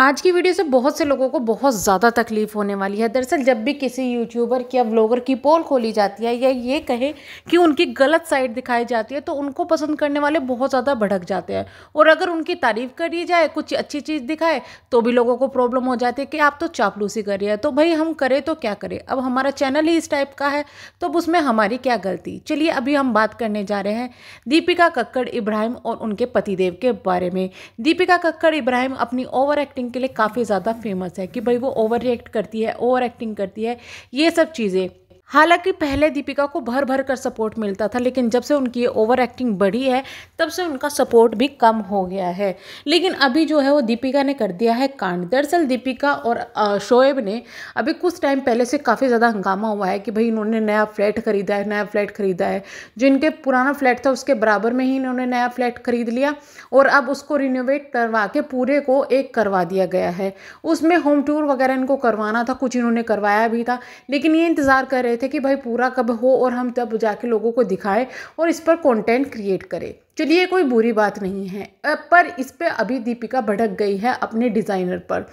आज की वीडियो से बहुत से लोगों को बहुत ज़्यादा तकलीफ होने वाली है दरअसल जब भी किसी यूट्यूबर की या ब्लॉगर की पोल खोली जाती है या ये कहे कि उनकी गलत साइड दिखाई जाती है तो उनको पसंद करने वाले बहुत ज़्यादा भड़क जाते हैं और अगर उनकी तारीफ़ करी जाए कुछ अच्छी चीज़ दिखाए तो भी लोगों को प्रॉब्लम हो जाती है कि आप तो चापलूसी कर रही है तो भाई हम करें तो क्या करें अब हमारा चैनल ही इस टाइप का है तो अब उसमें हमारी क्या गलती चलिए अभी हम बात करने जा रहे हैं दीपिका कक्कड़ इब्राहिम और उनके पतिदेव के बारे में दीपिका कक्कड़ इब्राहिम अपनी ओवर एक्टिंग एक्टिंग के लिए काफ़ी ज़्यादा फेमस है कि भाई वो ओवर रिएक्ट करती है ओवर एक्टिंग करती है ये सब चीज़ें हालांकि पहले दीपिका को भर भर कर सपोर्ट मिलता था लेकिन जब से उनकी ओवर एक्टिंग बढ़ी है तब से उनका सपोर्ट भी कम हो गया है लेकिन अभी जो है वो दीपिका ने कर दिया है कांड दरअसल दीपिका और शोएब ने अभी कुछ टाइम पहले से काफ़ी ज़्यादा हंगामा हुआ है कि भाई इन्होंने नया फ्लैट खरीदा है नया फ्लैट खरीदा है जो इनके पुराना फ्लैट था उसके बराबर में ही इन्होंने नया फ्लैट खरीद लिया और अब उसको रिनोवेट करवा के पूरे को एक करवा दिया गया है उसमें होम टूर वगैरह इनको करवाना था कुछ इन्होंने करवाया भी था लेकिन ये इंतज़ार कर रहे थे कि भाई पूरा कब हो और हम तब जाके लोगों को दिखाएं और इस पर कंटेंट क्रिएट करें चलिए कोई बुरी बात नहीं है पर इस पर अभी दीपिका भड़क गई है अपने डिज़ाइनर पर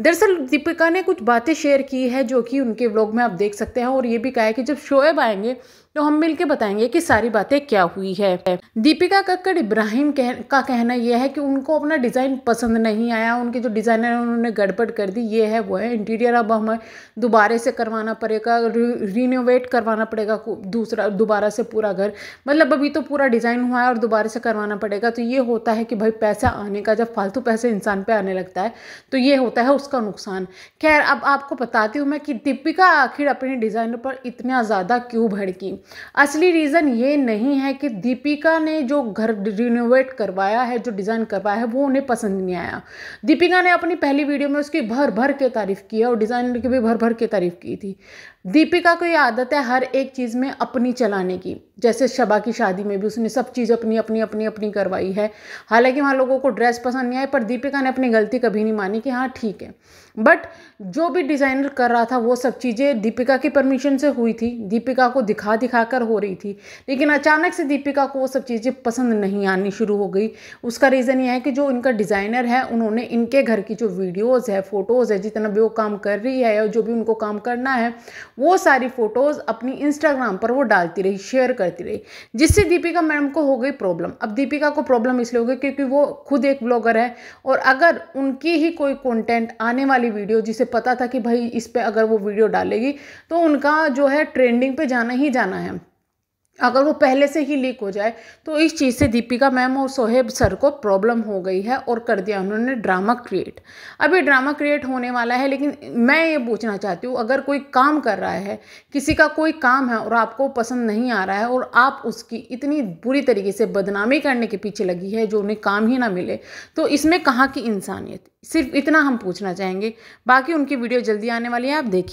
दरअसल दीपिका ने कुछ बातें शेयर की है जो कि उनके व्लॉग में आप देख सकते हैं और ये भी कहा है कि जब शोएब आएंगे तो हम मिलके बताएंगे कि सारी बातें क्या हुई है दीपिका कक्कड़ इब्राहिम कह, का कहना यह है कि उनको अपना डिज़ाइन पसंद नहीं आया उनके जो डिज़ाइनर हैं उन्होंने गड़बड़ कर दी ये है वो है इंटीरियर अब हमें दोबारे से करवाना पड़ेगा रिनोवेट करवाना पड़ेगा दूसरा दोबारा से पूरा घर मतलब अभी तो पूरा डिज़ाइन हुआ है और दोबारा दोबारा से करवाना पड़ेगा तो ये होता है कि भाई पैसा आने का जब फालतू पैसे इंसान पे आने लगता है तो ये होता है उसका नुकसान खैर अब आपको बताती हूँ मैं कि दीपिका आखिर अपने डिज़ाइनर पर इतना ज़्यादा क्यों भड़की असली रीज़न ये नहीं है कि दीपिका ने जो घर रिनोवेट करवाया है जो डिज़ाइन करवाया है वो उन्हें पसंद नहीं आया दीपिका ने अपनी पहली वीडियो में उसकी भर भर के तारीफ़ की और डिज़ाइनर की भी भर भर के तारीफ़ की थी दीपिका को ये आदत है हर एक चीज़ में अपनी चलाने की जैसे शबा की शादी में भी उसने सब चीज़ अपनी अपनी अपनी अपनी अपनी करवाई है हालांकि वहाँ लोगों को ड्रेस पसंद नहीं आई पर दीपिका ने अपनी गलती कभी नहीं मानी कि हाँ ठीक है बट जो भी डिज़ाइनर कर रहा था वो सब चीज़ें दीपिका की परमिशन से हुई थी दीपिका को दिखा दिखा कर हो रही थी लेकिन अचानक से दीपिका को वो सब चीज़ें पसंद नहीं आनी शुरू हो गई उसका रीज़न ये है कि जो इनका डिज़ाइनर है उन्होंने इनके घर की जो वीडियोज़ है फ़ोटोज़ है जितना भी वो काम कर रही है और जो भी उनको काम करना है वो सारी फ़ोटोज़ अपनी इंस्टाग्राम पर वो डालती रही शेयर करती रही जिससे दीपिका मैडम को हो गई प्रॉब्लम प्रॉब्लम अब दीपिका को प्रॉब्लम इसलिए होगी क्योंकि वो खुद एक ब्लॉगर है और अगर उनकी ही कोई कंटेंट आने वाली वीडियो जिसे पता था कि भाई इस पर अगर वो वीडियो डालेगी तो उनका जो है ट्रेंडिंग पे जाना ही जाना है अगर वो पहले से ही लीक हो जाए तो इस चीज़ से दीपिका मैम और सोहेब सर को प्रॉब्लम हो गई है और कर दिया उन्होंने ड्रामा क्रिएट अब ये ड्रामा क्रिएट होने वाला है लेकिन मैं ये पूछना चाहती हूँ अगर कोई काम कर रहा है किसी का कोई काम है और आपको पसंद नहीं आ रहा है और आप उसकी इतनी बुरी तरीके से बदनामी करने के पीछे लगी है जो उन्हें काम ही ना मिले तो इसमें कहाँ की इंसानियत सिर्फ इतना हम पूछना चाहेंगे बाकी उनकी वीडियो जल्दी आने वाली है आप देखिए